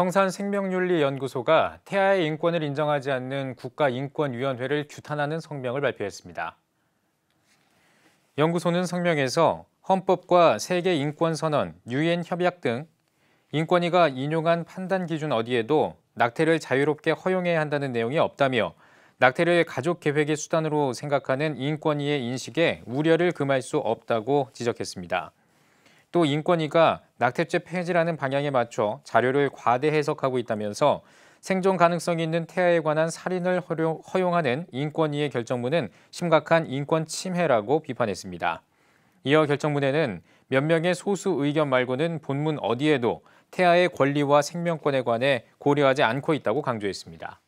성산생명윤리연구소가 태아의 인권을 인정하지 않는 국가인권위원회를 규탄하는 성명을 발표했습니다. 연구소는 성명에서 헌법과 세계인권선언, 유엔 협약 등 인권위가 인용한 판단 기준 어디에도 낙태를 자유롭게 허용해야 한다는 내용이 없다며 낙태를 가족 계획의 수단으로 생각하는 인권위의 인식에 우려를 금할 수 없다고 지적했습니다. 또 인권위가 낙태죄 폐지라는 방향에 맞춰 자료를 과대 해석하고 있다면서 생존 가능성이 있는 태아에 관한 살인을 허용하는 인권위의 결정문은 심각한 인권 침해라고 비판했습니다. 이어 결정문에는 몇 명의 소수 의견 말고는 본문 어디에도 태아의 권리와 생명권에 관해 고려하지 않고 있다고 강조했습니다.